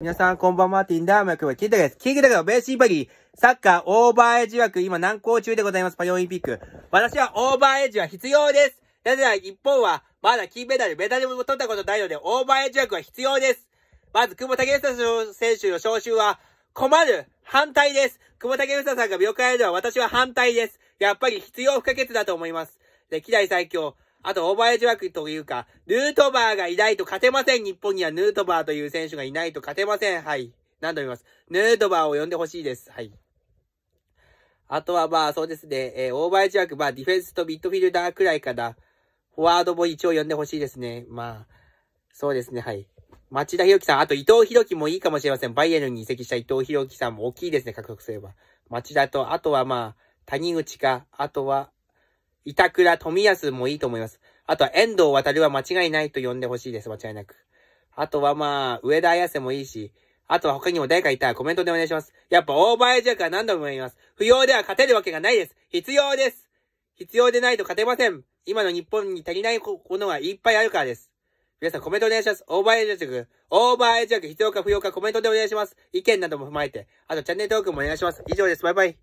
皆さん、こんばんは、ティンダーマークは聞いたです。聞いたがベーシーバギー、サッカーオーバーエイジ枠、今難航中でございます、パリオリンピック。私はオーバーエイジは必要です。なぜなら、日本は、まだ金メダル、メダルも取ったことないので、オーバーエイジ枠は必要です。まず、久保武英選手の招集は、困る反対です。久保武英さんが病気やるのは私は反対です。やっぱり必要不可欠だと思います。歴代最強、あと、オーバーエジ枠というか、ヌートバーがいないと勝てません。日本にはヌートバーという選手がいないと勝てません。はい。何度も言います。ヌートバーを呼んでほしいです。はい。あとはまあ、そうですね。えー、オーバーエジ枠、まあ、ディフェンスとミッドフィルダーくらいかな。フォワードも一応呼んでほしいですね。まあ、そうですね。はい。町田博樹さん、あと伊藤博樹もいいかもしれません。バイエルンに移籍した伊藤博樹さんも大きいですね、獲得すれば。町田と、あとはまあ、谷口か、あとは、板倉富安もいいと思います。あとは遠藤渡は間違いないと呼んでほしいです。間違いなく。あとはまあ、上田綾瀬もいいし、あとは他にも誰かいたらコメントでお願いします。やっぱオーバーエイジャはから何度も言います。不要では勝てるわけがないです。必要です必要でないと勝てません。今の日本に足りないものがいっぱいあるからです。皆さんコメントお願いします。オーバーエイジャーオーバーエイジャ必要か不要かコメントでお願いします。意見なども踏まえて。あとチャンネル登録もお願いします。以上です。バイバイ。